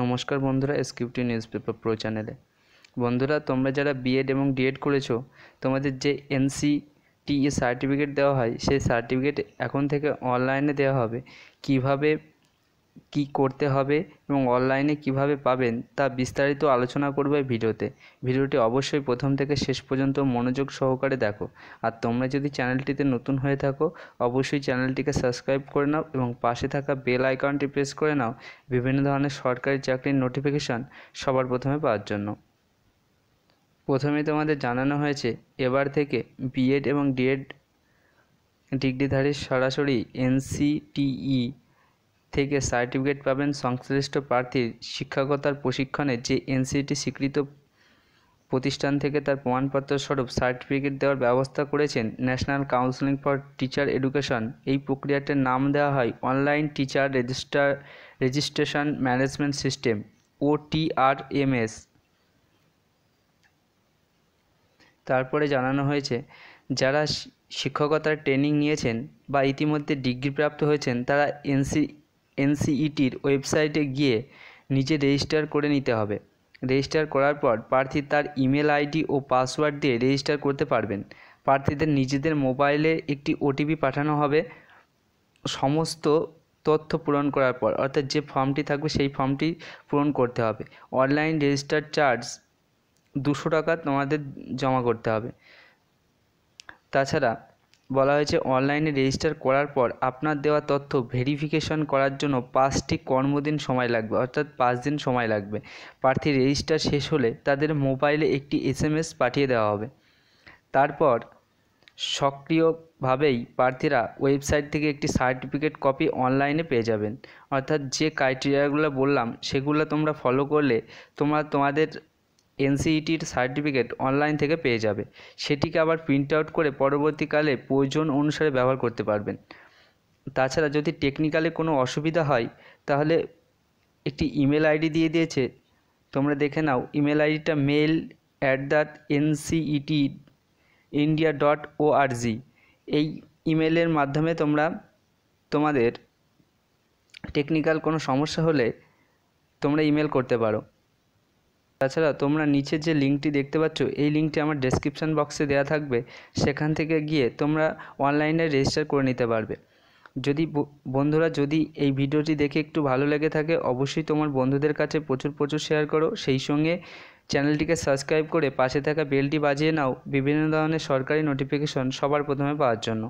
নমস্কার বন্ধুরা এসকিউটি news paper pro চ্যানেলে বন্ধুরা তোমরা যারা বিএড এবং ডিএড করেছো তোমাদের যে এনসি টি সার্টিফিকেট দেওয়া হয় সেই সার্টিফিকেট এখন থেকে অনলাইনে দেওয়া হবে কিভাবে কী করতে হবে এবং অনলাইনে কীভাবে পাবেন তা বিস্তারিত আলোচনা করব এই ভিডিওতে ভিডিওটি অবশ্যই প্রথম থেকে শেষ পর্যন্ত মনোযোগ সহকারে দেখো আর তোমরা যদি চ্যানেলটিতে নতুন হয়ে থাকো অবশ্যই চ্যানেলটিকে সাবস্ক্রাইব করে নাও এবং পাশে থাকা বেল আইকনটি প্রেস করে নাও বিভিন্ন ধরনের সরকারি চাকরির নোটিফিকেশান সবার প্রথমে পাওয়ার জন্য প্রথমে তোমাদের জানানো হয়েছে এবার থেকে বিএড এবং ডিএড ডিগ্রিধারী সরাসরি এনসিটিই থেকে সার্টিফিকেট পাবেন সংশ্লিষ্ট প্রার্থীর শিক্ষকতার প্রশিক্ষণে যে এনসিটি স্বীকৃত প্রতিষ্ঠান থেকে তার প্রমাণপত্র স্বরূপ সার্টিফিকেট দেওয়ার ব্যবস্থা করেছেন national counselling for teacher education এই প্রক্রিয়াটির নাম দেওয়া হয় online teacher register registration management system OTRMS তারপরে জানানো হয়েছে যারা শিক্ষকতার ট্রেনিং নিয়েছেন বা ইতিমধ্যে ডিগ্রিপ্রাপ্ত হয়েছেন তারা এনসি এনসিইটির ওয়েবসাইটে গিয়ে নিজে রেজিস্টার করে নিতে হবে রেজিস্টার করার পর প্রার্থী তার ইমেল আইডি ও পাসওয়ার্ড দিয়ে রেজিস্টার করতে পারবেন প্রার্থীদের নিজেদের মোবাইলে একটি ওটিপি পাঠানো হবে সমস্ত তথ্য পূরণ করার পর অর্থাৎ যে ফর্মটি থাকবে সেই ফর্মটি পূরণ করতে হবে অনলাইন রেজিস্টার চার্জ দুশো টাকা তোমাদের জমা করতে হবে তাছাড়া বলা হয়েছে অনলাইনে রেজিস্টার করার পর আপনার দেওয়া তথ্য ভেরিফিকেশন করার জন্য পাঁচটি কর্মদিন সময় লাগবে অর্থাৎ পাঁচ দিন সময় লাগবে প্রার্থী রেজিস্টার শেষ হলে তাদের মোবাইলে একটি এসএমএস পাঠিয়ে দেওয়া হবে তারপর সক্রিয়ভাবেই প্রার্থীরা ওয়েবসাইট থেকে একটি সার্টিফিকেট কপি অনলাইনে পেয়ে যাবেন অর্থাৎ যে ক্রাইটেরিয়াগুলো বললাম সেগুলো তোমরা ফলো করলে তোমরা তোমাদের এনসিইটির সার্টিফিকেট অনলাইন থেকে পেয়ে যাবে সেটিকে আবার প্রিন্ট আউট করে পরবর্তীকালে প্রয়োজন অনুসারে ব্যবহার করতে পারবেন তাছাড়া যদি টেকনিক্যালে কোনো অসুবিধা হয় তাহলে একটি ইমেল আইডি দিয়ে দিয়েছে তোমরা দেখে নাও ইমেল আইডিটা mail at the NCTE India dot O R G এই ইমেলের মাধ্যমে তোমরা তোমাদের টেকনিক্যাল কোনো সমস্যা হলে তোমরা ইমেল করতে পারো তাছাড়া তোমরা নিচে যে লিঙ্কটি দেখতে পাচ্ছ এই লিঙ্কটি আমার ডেসক্রিপশান বক্সে দেওয়া থাকবে সেখান থেকে গিয়ে তোমরা অনলাইনে রেজিস্টার করে নিতে পারবে যদি বন্ধুরা যদি এই ভিডিওটি দেখে একটু ভালো লেগে থাকে অবশ্যই তোমার বন্ধুদের কাছে প্রচুর প্রচুর শেয়ার করো সেই সঙ্গে চ্যানেলটিকে সাবস্ক্রাইব করে পাশে থাকা বেলটি বাজিয়ে নাও বিভিন্ন ধরনের সরকারি নোটিফিকেশন সবার প্রথমে পাওয়ার জন্য